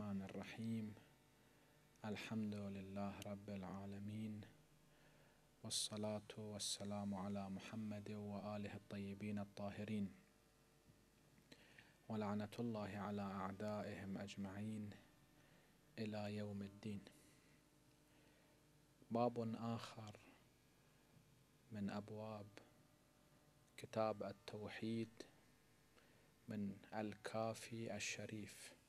الرحمن الرحيم الحمد لله رب العالمين والصلاة والسلام على محمد وآله الطيبين الطاهرين ولعنة الله على أعدائهم أجمعين إلى يوم الدين باب آخر من أبواب كتاب التوحيد من الكافي الشريف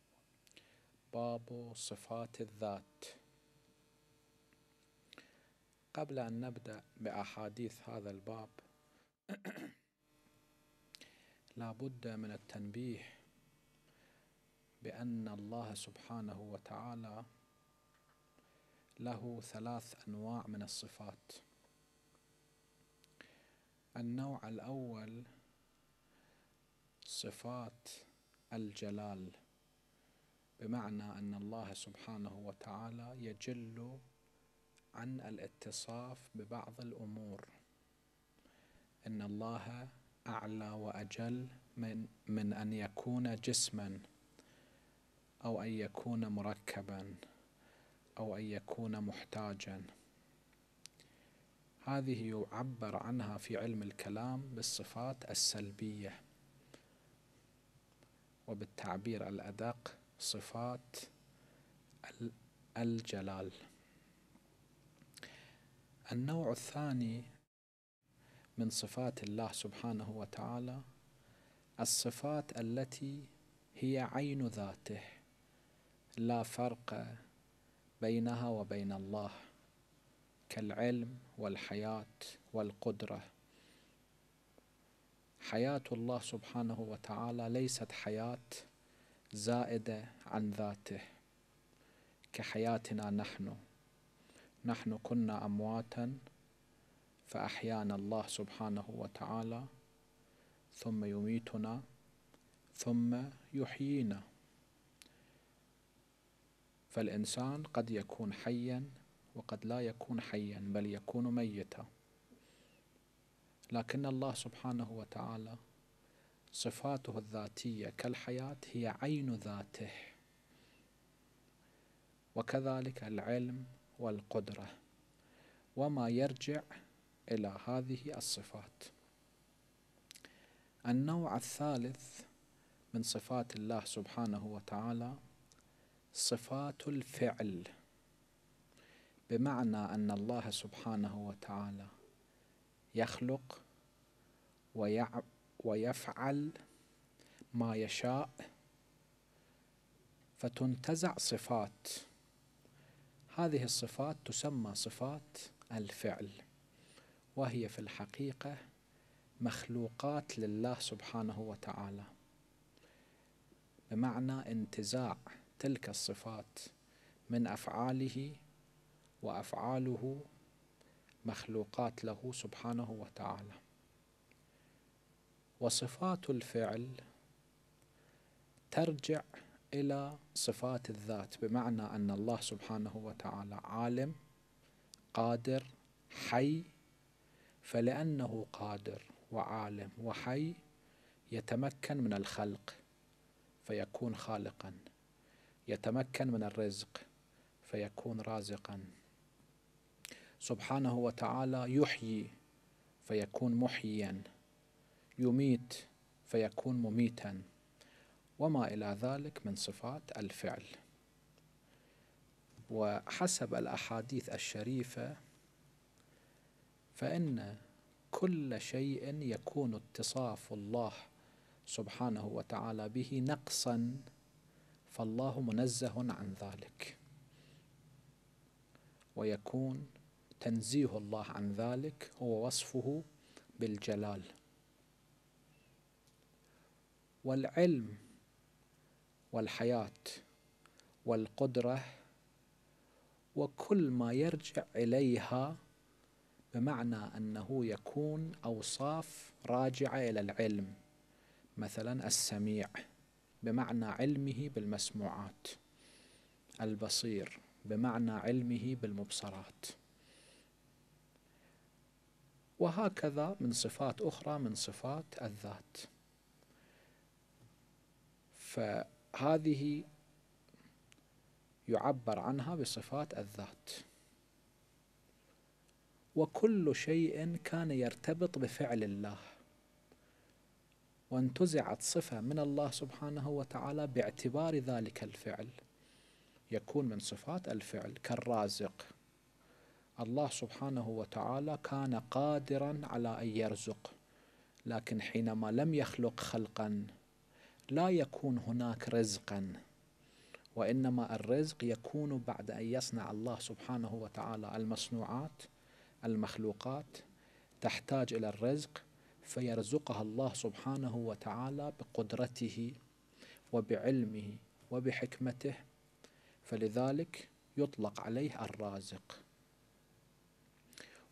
باب صفات الذات قبل أن نبدأ بأحاديث هذا الباب لا بد من التنبيه بأن الله سبحانه وتعالى له ثلاث أنواع من الصفات النوع الأول صفات الجلال بمعنى أن الله سبحانه وتعالى يجل عن الاتصاف ببعض الأمور إن الله أعلى وأجل من, من أن يكون جسما أو أن يكون مركبا أو أن يكون محتاجا هذه يعبر عنها في علم الكلام بالصفات السلبية وبالتعبير الأدق صفات الجلال النوع الثاني من صفات الله سبحانه وتعالى الصفات التي هي عين ذاته لا فرق بينها وبين الله كالعلم والحياة والقدرة حياة الله سبحانه وتعالى ليست حياة زائدة عن ذاته كحياتنا نحن نحن كنا أمواتا فأحيانا الله سبحانه وتعالى ثم يميتنا ثم يحيينا فالإنسان قد يكون حيا وقد لا يكون حيا بل يكون ميتا لكن الله سبحانه وتعالى صفاته الذاتية كالحياة هي عين ذاته وكذلك العلم والقدرة وما يرجع إلى هذه الصفات النوع الثالث من صفات الله سبحانه وتعالى صفات الفعل بمعنى أن الله سبحانه وتعالى يخلق ويفعل ما يشاء فتنتزع صفات هذه الصفات تسمى صفات الفعل وهي في الحقيقة مخلوقات لله سبحانه وتعالى بمعنى انتزاع تلك الصفات من أفعاله وأفعاله مخلوقات له سبحانه وتعالى وصفات الفعل ترجع إلى صفات الذات بمعنى أن الله سبحانه وتعالى عالم قادر حي فلأنه قادر وعالم وحي يتمكن من الخلق فيكون خالقا يتمكن من الرزق فيكون رازقا سبحانه وتعالى يحيي فيكون محييا يميت فيكون مميتا وما إلى ذلك من صفات الفعل وحسب الأحاديث الشريفة فإن كل شيء يكون اتصاف الله سبحانه وتعالى به نقصا فالله منزه عن ذلك ويكون تنزيه الله عن ذلك هو وصفه بالجلال والعلم والحياة والقدرة وكل ما يرجع إليها بمعنى أنه يكون أوصاف راجعة إلى العلم مثلا السميع بمعنى علمه بالمسموعات البصير بمعنى علمه بالمبصرات وهكذا من صفات أخرى من صفات الذات فهذه يعبر عنها بصفات الذات وكل شيء كان يرتبط بفعل الله وانتزعت صفة من الله سبحانه وتعالى باعتبار ذلك الفعل يكون من صفات الفعل كالرازق الله سبحانه وتعالى كان قادرا على أن يرزق لكن حينما لم يخلق خلقا لا يكون هناك رزقا وإنما الرزق يكون بعد أن يصنع الله سبحانه وتعالى المصنوعات المخلوقات تحتاج إلى الرزق فيرزقها الله سبحانه وتعالى بقدرته وبعلمه وبحكمته فلذلك يطلق عليه الرازق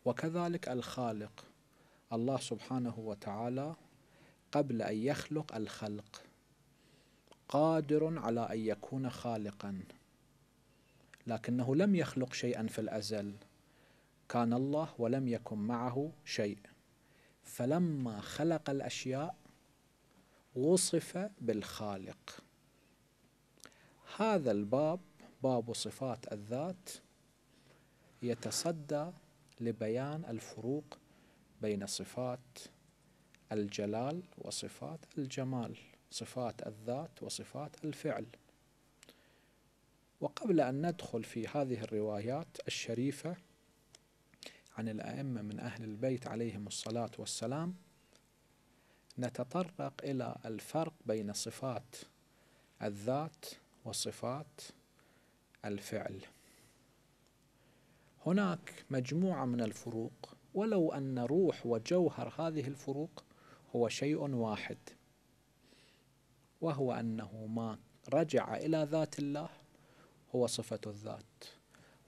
وكذلك الخالق الله سبحانه وتعالى قبل أن يخلق الخلق قادر على أن يكون خالقا لكنه لم يخلق شيئا في الأزل كان الله ولم يكن معه شيء فلما خلق الأشياء وصف بالخالق هذا الباب باب صفات الذات يتصدى لبيان الفروق بين صفات الجلال وصفات الجمال صفات الذات وصفات الفعل وقبل أن ندخل في هذه الروايات الشريفة عن الأئمة من أهل البيت عليهم الصلاة والسلام نتطرق إلى الفرق بين صفات الذات وصفات الفعل هناك مجموعة من الفروق ولو أن روح وجوهر هذه الفروق هو شيء واحد وهو أنه ما رجع إلى ذات الله هو صفة الذات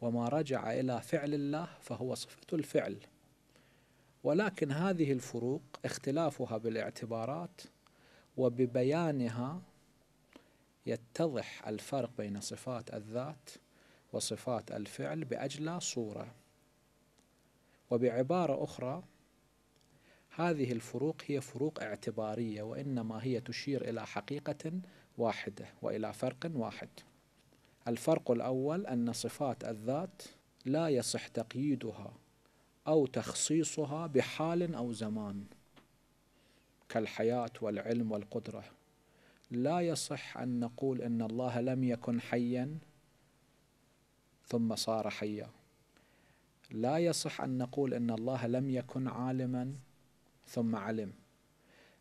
وما رجع إلى فعل الله فهو صفة الفعل ولكن هذه الفروق اختلافها بالاعتبارات وببيانها يتضح الفرق بين صفات الذات وصفات الفعل بأجلى صورة وبعبارة أخرى هذه الفروق هي فروق اعتبارية وإنما هي تشير إلى حقيقة واحدة وإلى فرق واحد الفرق الأول أن صفات الذات لا يصح تقييدها أو تخصيصها بحال أو زمان كالحياة والعلم والقدرة لا يصح أن نقول أن الله لم يكن حيا ثم صار حيا لا يصح أن نقول أن الله لم يكن عالما ثم علم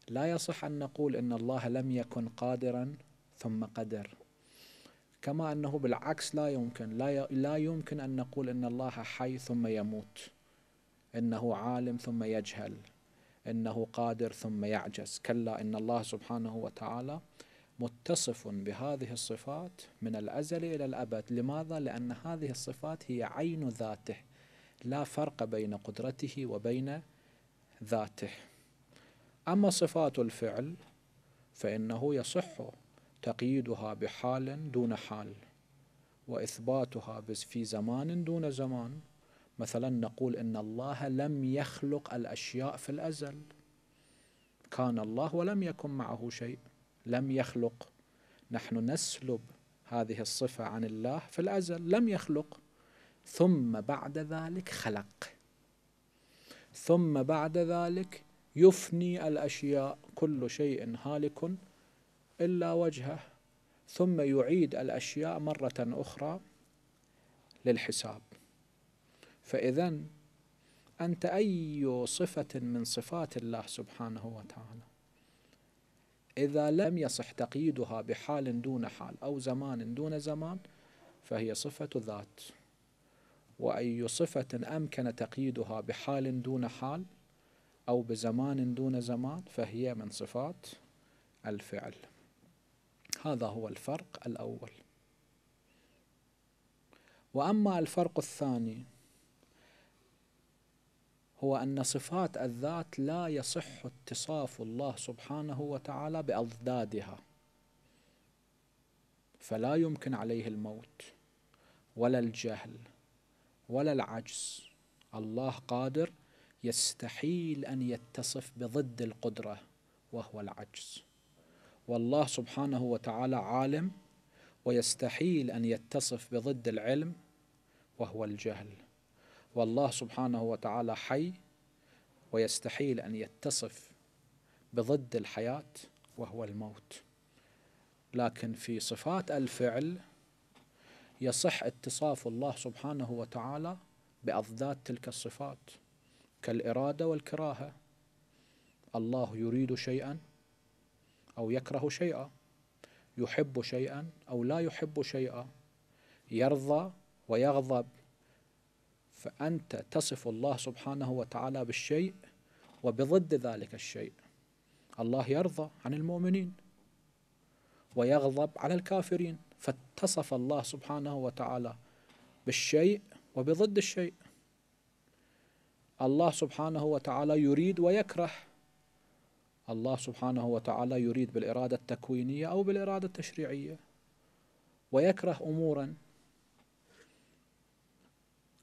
لا يصح أن نقول أن الله لم يكن قادرا ثم قدر كما أنه بالعكس لا يمكن لا, لا يمكن أن نقول أن الله حي ثم يموت إنه عالم ثم يجهل إنه قادر ثم يعجز كلا إن الله سبحانه وتعالى متصف بهذه الصفات من الأزل إلى الأبد لماذا؟ لأن هذه الصفات هي عين ذاته لا فرق بين قدرته وبين ذاته أما صفات الفعل فإنه يصح تقييدها بحال دون حال وإثباتها في زمان دون زمان مثلا نقول إن الله لم يخلق الأشياء في الأزل كان الله ولم يكن معه شيء لم يخلق نحن نسلب هذه الصفة عن الله في الأزل لم يخلق ثم بعد ذلك خلق ثم بعد ذلك يفني الأشياء كل شيء هالك إلا وجهه ثم يعيد الأشياء مرة أخرى للحساب فإذا أنت أي صفة من صفات الله سبحانه وتعالى إذا لم يصح تقييدها بحال دون حال أو زمان دون زمان فهي صفة ذات وأي صفة أمكن تقييدها بحال دون حال أو بزمان دون زمان فهي من صفات الفعل هذا هو الفرق الأول وأما الفرق الثاني هو أن صفات الذات لا يصح اتصاف الله سبحانه وتعالى بأضدادها فلا يمكن عليه الموت ولا الجهل ولا العجز الله قادر يستحيل أن يتصف بضد القدرة وهو العجز والله سبحانه وتعالى عالم ويستحيل أن يتصف بضد العلم وهو الجهل والله سبحانه وتعالى حي ويستحيل أن يتصف بضد الحياة وهو الموت لكن في صفات الفعل يصح اتصاف الله سبحانه وتعالى بأضداد تلك الصفات كالإرادة والكراهة الله يريد شيئا أو يكره شيئا يحب شيئا أو لا يحب شيئا يرضى ويغضب فأنت تصف الله سبحانه وتعالى بالشيء وبضد ذلك الشيء الله يرضى عن المؤمنين ويغضب على الكافرين فاتصف الله سبحانه وتعالى بالشيء وبضد الشيء الله سبحانه وتعالى يريد ويكره الله سبحانه وتعالى يريد بالإرادة التكوينية أو بالإرادة التشريعية ويكره أمورا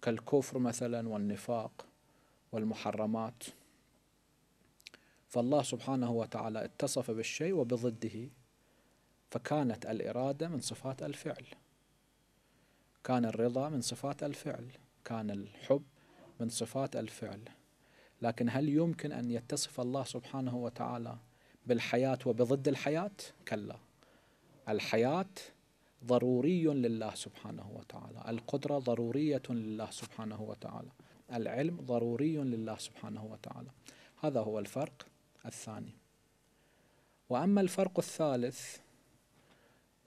كالكفر مثلا والنفاق والمحرمات فالله سبحانه وتعالى اتصف بالشيء وبضده فكانت الإرادة من صفات الفعل كان الرضا من صفات الفعل كان الحب من صفات الفعل لكن هل يمكن أن يتصف الله سبحانه وتعالى بالحياة وبضد الحياة؟ كلا الحياة ضروري لله سبحانه وتعالى القدرة ضرورية لله سبحانه وتعالى العلم ضروري لله سبحانه وتعالى هذا هو الفرق الثاني وأما الفرق الثالث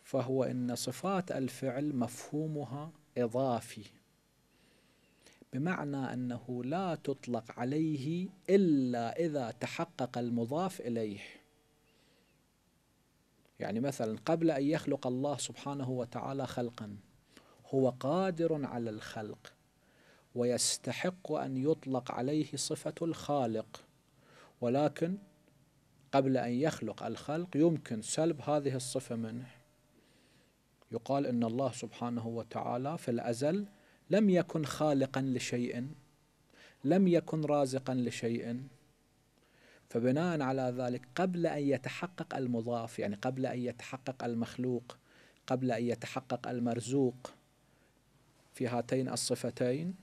فهو ان صفات الفعل مفهومها اضافي بمعنى انه لا تطلق عليه الا اذا تحقق المضاف اليه يعني مثلا قبل ان يخلق الله سبحانه وتعالى خلقا هو قادر على الخلق ويستحق ان يطلق عليه صفه الخالق ولكن قبل ان يخلق الخلق يمكن سلب هذه الصفه منه يقال ان الله سبحانه وتعالى في الازل لم يكن خالقا لشيء لم يكن رازقا لشيء فبناء على ذلك قبل ان يتحقق المضاف يعني قبل ان يتحقق المخلوق قبل ان يتحقق المرزوق في هاتين الصفتين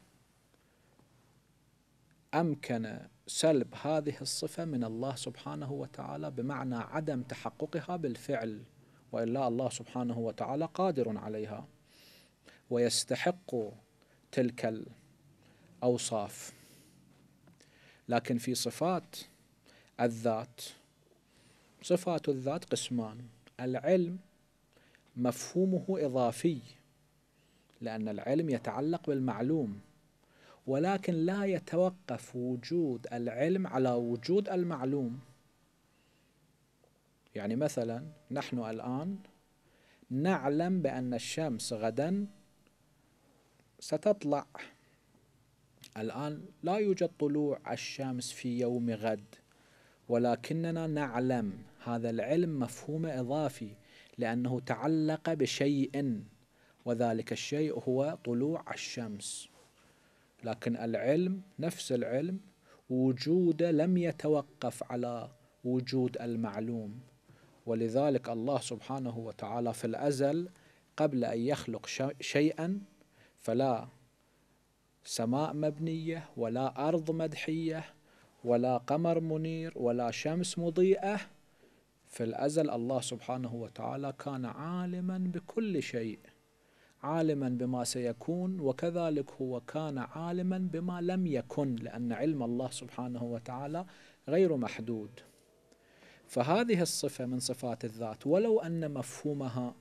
امكن سلب هذه الصفه من الله سبحانه وتعالى بمعنى عدم تحققها بالفعل والا الله سبحانه وتعالى قادر عليها ويستحق تلك الاوصاف لكن في صفات الذات صفات الذات قسمان العلم مفهومه اضافي لان العلم يتعلق بالمعلوم ولكن لا يتوقف وجود العلم على وجود المعلوم يعني مثلا نحن الآن نعلم بأن الشمس غدا ستطلع الآن لا يوجد طلوع الشمس في يوم غد ولكننا نعلم هذا العلم مفهوم إضافي لأنه تعلق بشيء وذلك الشيء هو طلوع الشمس لكن العلم نفس العلم وجوده لم يتوقف على وجود المعلوم ولذلك الله سبحانه وتعالى في الأزل قبل أن يخلق شيئا فلا سماء مبنية ولا أرض مدحية ولا قمر منير ولا شمس مضيئة في الأزل الله سبحانه وتعالى كان عالما بكل شيء عالما بما سيكون وكذلك هو كان عالما بما لم يكن لأن علم الله سبحانه وتعالى غير محدود فهذه الصفة من صفات الذات ولو أن مفهومها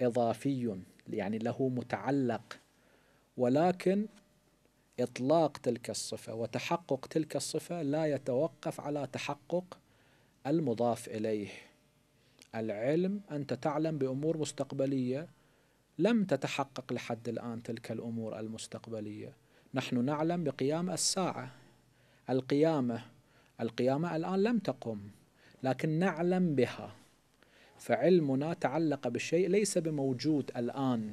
إضافي يعني له متعلق ولكن إطلاق تلك الصفة وتحقق تلك الصفة لا يتوقف على تحقق المضاف إليه العلم أنت تعلم بأمور مستقبلية لم تتحقق لحد الآن تلك الأمور المستقبلية نحن نعلم بقيام الساعة القيامة القيامة الآن لم تقم لكن نعلم بها فعلمنا تعلق بالشيء ليس بموجود الآن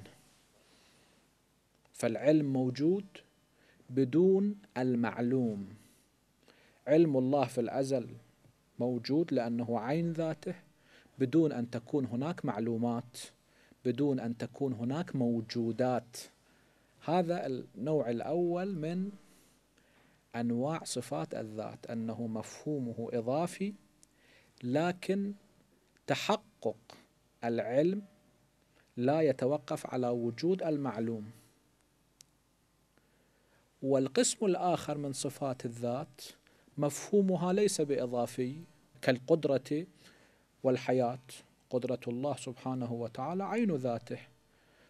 فالعلم موجود بدون المعلوم علم الله في الأزل موجود لأنه عين ذاته بدون أن تكون هناك معلومات بدون أن تكون هناك موجودات هذا النوع الأول من أنواع صفات الذات أنه مفهومه إضافي لكن تحقق العلم لا يتوقف على وجود المعلوم والقسم الآخر من صفات الذات مفهومها ليس بإضافي كالقدرة والحياة قدرة الله سبحانه وتعالى عين ذاته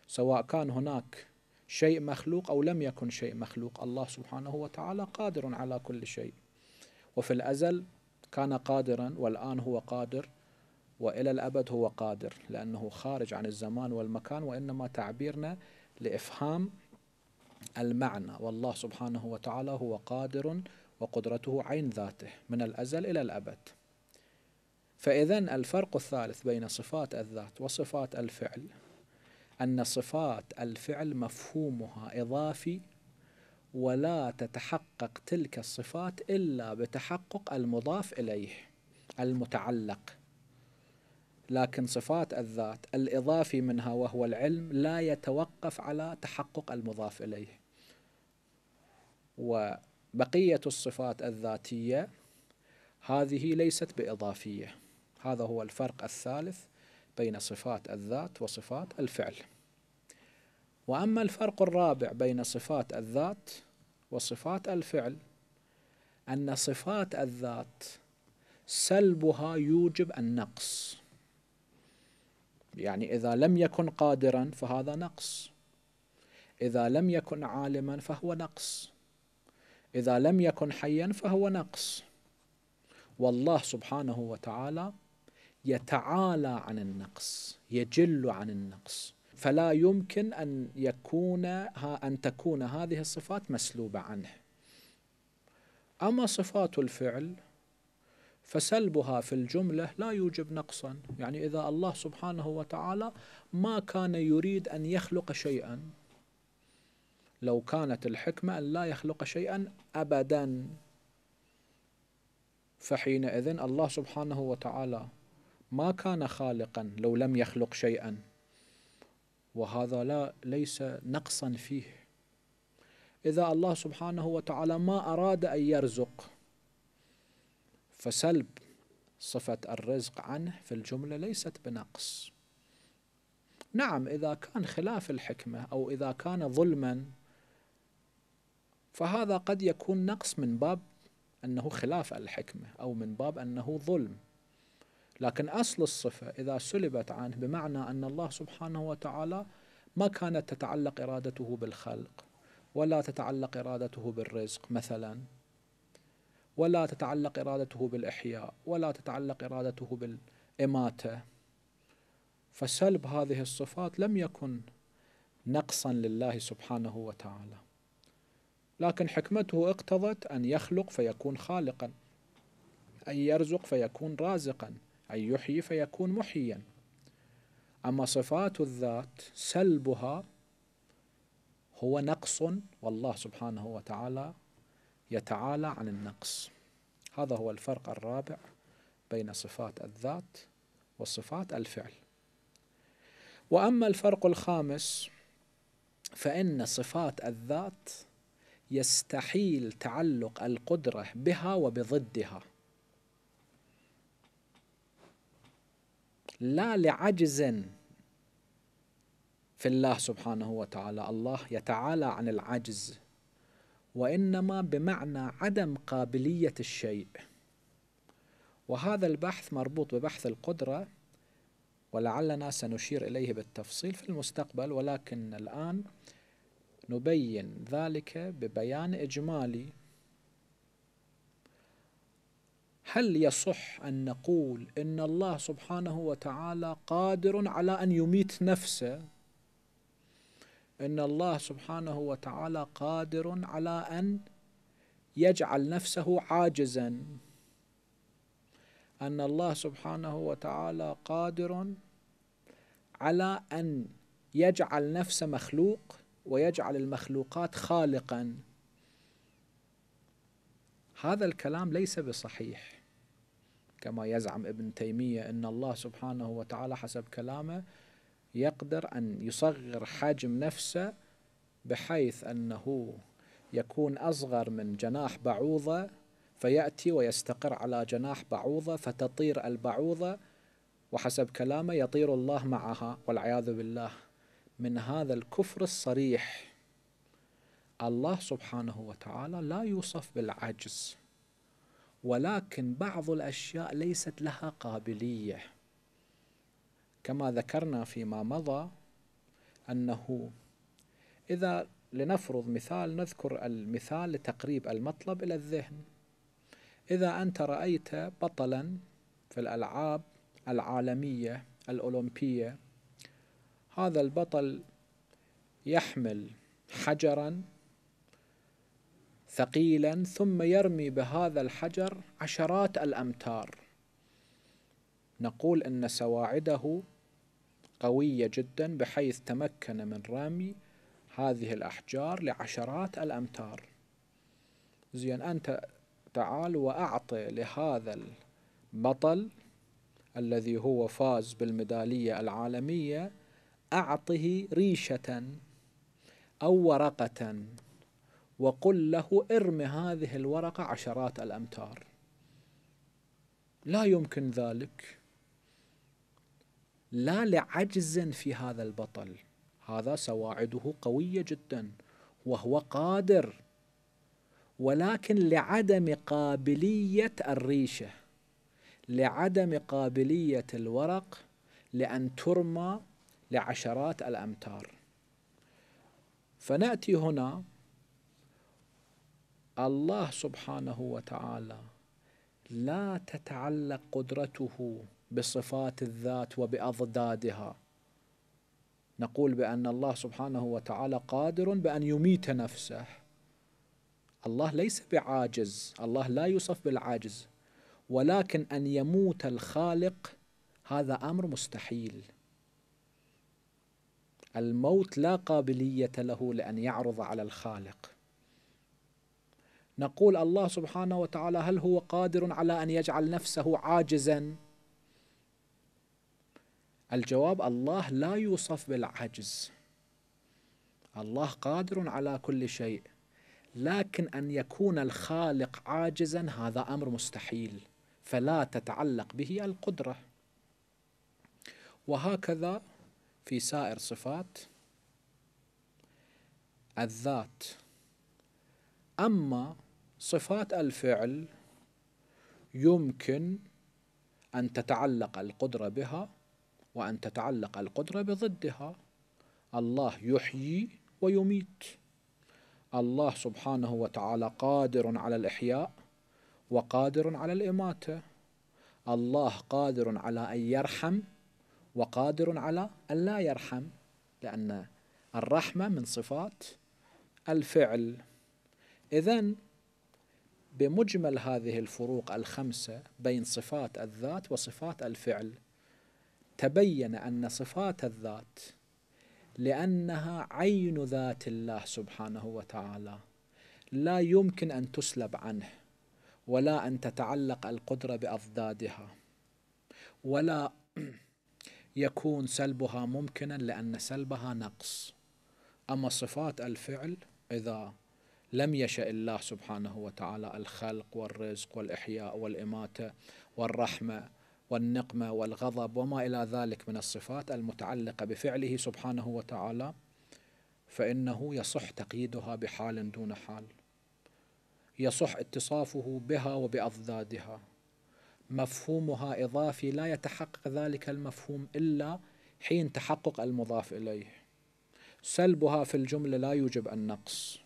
سواء كان هناك شيء مخلوق أو لم يكن شيء مخلوق الله سبحانه وتعالى قادر على كل شيء وفي الأزل كان قادرا والآن هو قادر وإلى الأبد هو قادر لأنه خارج عن الزمان والمكان وإنما تعبيرنا لإفهام المعنى والله سبحانه وتعالى هو قادر وقدرته عين ذاته من الأزل إلى الأبد فإذا الفرق الثالث بين صفات الذات وصفات الفعل أن صفات الفعل مفهومها إضافي ولا تتحقق تلك الصفات إلا بتحقق المضاف إليه المتعلق لكن صفات الذات الإضافي منها وهو العلم لا يتوقف على تحقق المضاف إليه وبقية الصفات الذاتية هذه ليست بإضافية هذا هو الفرق الثالث بين صفات الذات وصفات الفعل وأما الفرق الرابع بين صفات الذات وصفات الفعل أن صفات الذات سلبها يوجب النقص يعني إذا لم يكن قادرا فهذا نقص إذا لم يكن عالما فهو نقص إذا لم يكن حيا فهو نقص والله سبحانه وتعالى يتعالى عن النقص يجل عن النقص فلا يمكن أن يكون أن تكون هذه الصفات مسلوبة عنه أما صفات الفعل فسلبها في الجملة لا يوجب نقصا يعني إذا الله سبحانه وتعالى ما كان يريد أن يخلق شيئا لو كانت الحكمة أن لا يخلق شيئا أبدا فحينئذ الله سبحانه وتعالى ما كان خالقا لو لم يخلق شيئا وهذا لا ليس نقصا فيه إذا الله سبحانه وتعالى ما أراد أن يرزق فسلب صفة الرزق عنه في الجملة ليست بنقص نعم إذا كان خلاف الحكمة أو إذا كان ظلما فهذا قد يكون نقص من باب أنه خلاف الحكمة أو من باب أنه ظلم لكن أصل الصفة إذا سلبت عنه بمعنى أن الله سبحانه وتعالى ما كانت تتعلق إرادته بالخلق ولا تتعلق إرادته بالرزق مثلا ولا تتعلق إرادته بالإحياء ولا تتعلق إرادته بالإماتة فسلب هذه الصفات لم يكن نقصا لله سبحانه وتعالى لكن حكمته اقتضت أن يخلق فيكون خالقا أن يرزق فيكون رازقا أن يحيي فيكون محيا أما صفات الذات سلبها هو نقص والله سبحانه وتعالى يتعالى عن النقص هذا هو الفرق الرابع بين صفات الذات وصفات الفعل وأما الفرق الخامس فإن صفات الذات يستحيل تعلق القدرة بها وبضدها لا لعجز في الله سبحانه وتعالى الله يتعالى عن العجز وإنما بمعنى عدم قابلية الشيء وهذا البحث مربوط ببحث القدرة ولعلنا سنشير إليه بالتفصيل في المستقبل ولكن الآن نبين ذلك ببيان إجمالي هل يصح أن نقول إن الله سبحانه وتعالى قادر على أن يميت نفسه إن الله سبحانه وتعالى قادر على أن يجعل نفسه عاجزا أن الله سبحانه وتعالى قادر على أن يجعل نفسه مخلوق ويجعل المخلوقات خالقا هذا الكلام ليس بصحيح كما يزعم ابن تيمية أن الله سبحانه وتعالى حسب كلامه يقدر أن يصغر حجم نفسه بحيث أنه يكون أصغر من جناح بعوضة فيأتي ويستقر على جناح بعوضة فتطير البعوضة وحسب كلامه يطير الله معها والعياذ بالله من هذا الكفر الصريح الله سبحانه وتعالى لا يوصف بالعجز ولكن بعض الأشياء ليست لها قابلية كما ذكرنا فيما مضى أنه إذا لنفرض مثال نذكر المثال لتقريب المطلب إلى الذهن إذا أنت رأيت بطلا في الألعاب العالمية الأولمبية هذا البطل يحمل حجرا ثقيلا ثم يرمي بهذا الحجر عشرات الامتار نقول ان سواعده قويه جدا بحيث تمكن من رمي هذه الاحجار لعشرات الامتار زين انت تعال واعطي لهذا البطل الذي هو فاز بالميداليه العالميه اعطه ريشه او ورقه وقل له ارم هذه الورقة عشرات الأمتار لا يمكن ذلك لا لعجز في هذا البطل هذا سواعده قوية جدا وهو قادر ولكن لعدم قابلية الريشة لعدم قابلية الورق لأن ترمى لعشرات الأمتار فنأتي هنا الله سبحانه وتعالى لا تتعلق قدرته بصفات الذات وبأضدادها نقول بأن الله سبحانه وتعالى قادر بأن يميت نفسه الله ليس بعاجز الله لا يوصف بالعاجز ولكن أن يموت الخالق هذا أمر مستحيل الموت لا قابلية له لأن يعرض على الخالق نقول الله سبحانه وتعالى هل هو قادر على أن يجعل نفسه عاجزا الجواب الله لا يوصف بالعجز الله قادر على كل شيء لكن أن يكون الخالق عاجزا هذا أمر مستحيل فلا تتعلق به القدرة وهكذا في سائر صفات الذات أما صفات الفعل يمكن أن تتعلق القدرة بها وأن تتعلق القدرة بضدها الله يحيي ويميت الله سبحانه وتعالى قادر على الإحياء وقادر على الإماتة الله قادر على أن يرحم وقادر على أن لا يرحم لأن الرحمة من صفات الفعل إذا بمجمل هذه الفروق الخمسة بين صفات الذات وصفات الفعل تبين أن صفات الذات لأنها عين ذات الله سبحانه وتعالى لا يمكن أن تسلب عنه ولا أن تتعلق القدرة بأضدادها ولا يكون سلبها ممكنا لأن سلبها نقص أما صفات الفعل إذا لم يشأ الله سبحانه وتعالى الخلق والرزق والإحياء والإماتة والرحمة والنقمة والغضب وما إلى ذلك من الصفات المتعلقة بفعله سبحانه وتعالى فإنه يصح تقييدها بحال دون حال يصح اتصافه بها وبأضدادها مفهومها إضافي لا يتحقق ذلك المفهوم إلا حين تحقق المضاف إليه سلبها في الجملة لا يوجب النقص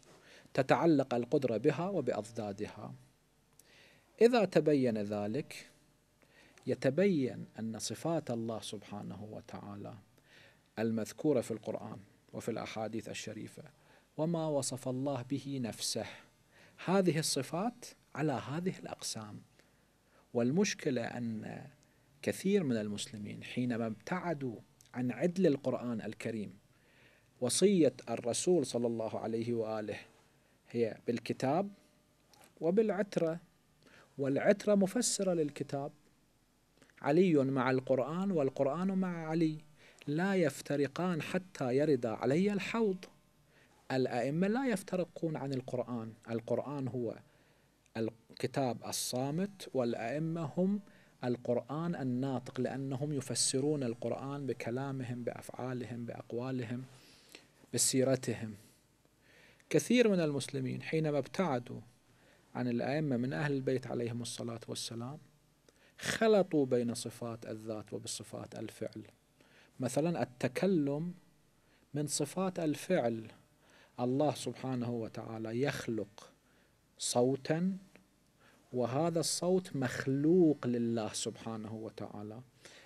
تتعلق القدرة بها وبأضدادها إذا تبين ذلك يتبين أن صفات الله سبحانه وتعالى المذكورة في القرآن وفي الأحاديث الشريفة وما وصف الله به نفسه هذه الصفات على هذه الأقسام والمشكلة أن كثير من المسلمين حينما ابتعدوا عن عدل القرآن الكريم وصية الرسول صلى الله عليه وآله هي بالكتاب وبالعترة والعترة مفسرة للكتاب علي مع القرآن والقرآن مع علي لا يفترقان حتى يرد علي الحوض الأئمة لا يفترقون عن القرآن القرآن هو الكتاب الصامت والأئمة هم القرآن الناطق لأنهم يفسرون القرآن بكلامهم بأفعالهم بأقوالهم بسيرتهم كثير من المسلمين حينما ابتعدوا عن الأئمة من أهل البيت عليهم الصلاة والسلام خلطوا بين صفات الذات وبصفات الفعل مثلا التكلم من صفات الفعل الله سبحانه وتعالى يخلق صوتا وهذا الصوت مخلوق لله سبحانه وتعالى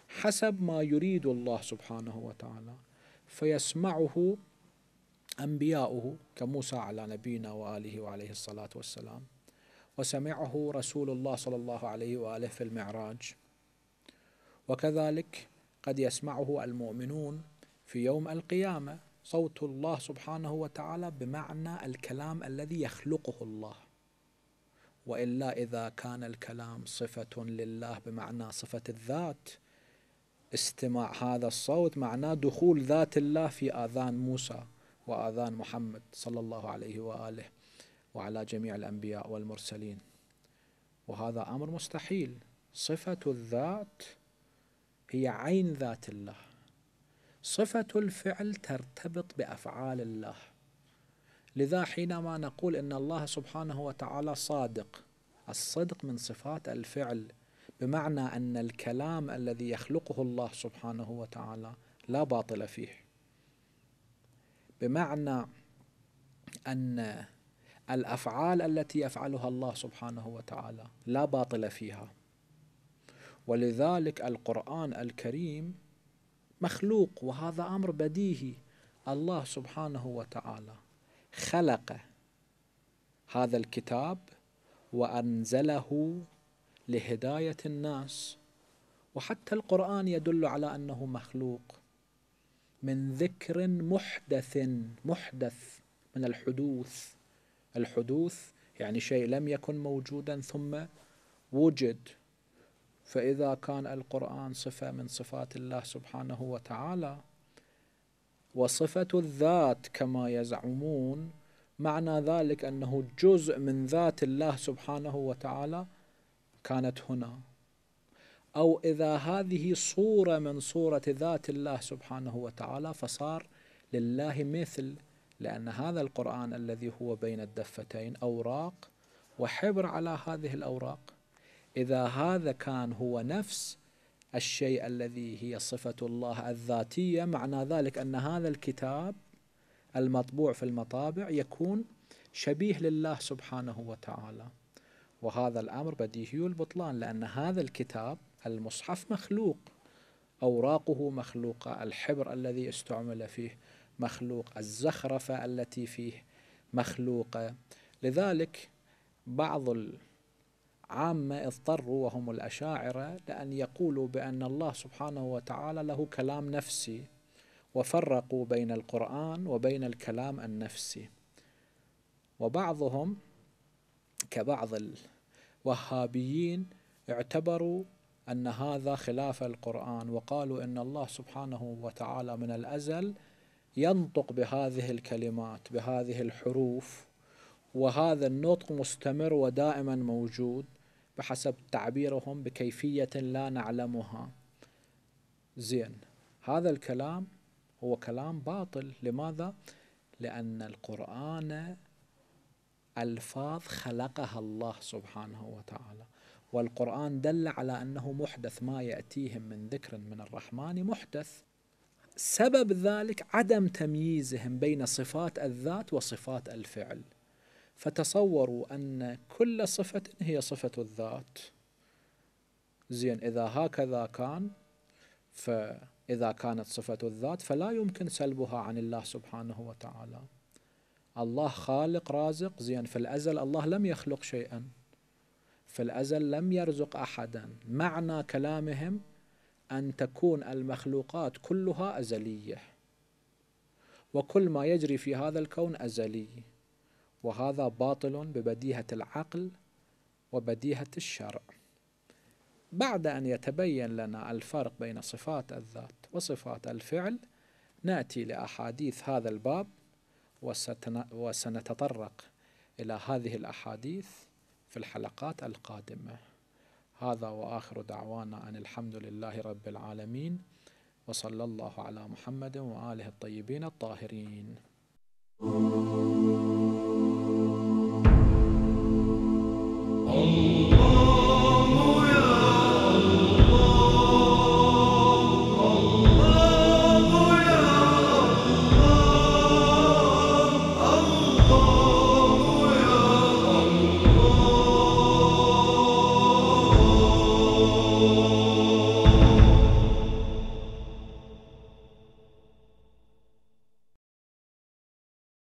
حسب ما يريد الله سبحانه وتعالى فيسمعه أنبياؤه كموسى على نبينا وآله وعليه الصلاة والسلام وسمعه رسول الله صلى الله عليه وآله في المعراج وكذلك قد يسمعه المؤمنون في يوم القيامة صوت الله سبحانه وتعالى بمعنى الكلام الذي يخلقه الله والا اذا كان الكلام صفه لله بمعنى صفه الذات استماع هذا الصوت معناه دخول ذات الله في اذان موسى وآذان محمد صلى الله عليه وآله وعلى جميع الأنبياء والمرسلين وهذا أمر مستحيل صفة الذات هي عين ذات الله صفة الفعل ترتبط بأفعال الله لذا حينما نقول إن الله سبحانه وتعالى صادق الصدق من صفات الفعل بمعنى أن الكلام الذي يخلقه الله سبحانه وتعالى لا باطل فيه بمعنى أن الأفعال التي يفعلها الله سبحانه وتعالى لا باطل فيها ولذلك القرآن الكريم مخلوق وهذا أمر بديهي الله سبحانه وتعالى خلق هذا الكتاب وأنزله لهداية الناس وحتى القرآن يدل على أنه مخلوق من ذكر محدث محدث من الحدوث الحدوث يعني شيء لم يكن موجودا ثم وجد فإذا كان القرآن صفة من صفات الله سبحانه وتعالى وصفة الذات كما يزعمون معنى ذلك أنه جزء من ذات الله سبحانه وتعالى كانت هنا أو إذا هذه صورة من صورة ذات الله سبحانه وتعالى فصار لله مثل لأن هذا القرآن الذي هو بين الدفتين أوراق وحبر على هذه الأوراق إذا هذا كان هو نفس الشيء الذي هي صفة الله الذاتية معنى ذلك أن هذا الكتاب المطبوع في المطابع يكون شبيه لله سبحانه وتعالى وهذا الأمر بديهي البطلان لأن هذا الكتاب المصحف مخلوق أوراقه مخلوقة الحبر الذي استعمل فيه مخلوق الزخرفة التي فيه مخلوقة لذلك بعض العامة اضطروا وهم الأشاعرة لأن يقولوا بأن الله سبحانه وتعالى له كلام نفسي وفرقوا بين القرآن وبين الكلام النفسي وبعضهم كبعض الوهابيين اعتبروا أن هذا خلاف القرآن وقالوا أن الله سبحانه وتعالى من الأزل ينطق بهذه الكلمات بهذه الحروف وهذا النطق مستمر ودائما موجود بحسب تعبيرهم بكيفية لا نعلمها زين هذا الكلام هو كلام باطل لماذا؟ لأن القرآن ألفاظ خلقها الله سبحانه وتعالى والقرآن دل على أنه محدث ما يأتيهم من ذكر من الرحمن محدث سبب ذلك عدم تمييزهم بين صفات الذات وصفات الفعل فتصوروا أن كل صفة هي صفة الذات زين إذا هكذا كان فإذا كانت صفة الذات فلا يمكن سلبها عن الله سبحانه وتعالى الله خالق رازق زين في الأزل الله لم يخلق شيئا في الأزل لم يرزق أحدا معنى كلامهم أن تكون المخلوقات كلها أزلية وكل ما يجري في هذا الكون أزلي وهذا باطل ببديهة العقل وبديهة الشرع بعد أن يتبين لنا الفرق بين صفات الذات وصفات الفعل نأتي لأحاديث هذا الباب وسنتطرق إلى هذه الأحاديث في الحلقات القادمة هذا وآخر دعوانا أن الحمد لله رب العالمين وصلى الله على محمد وآله الطيبين الطاهرين Allah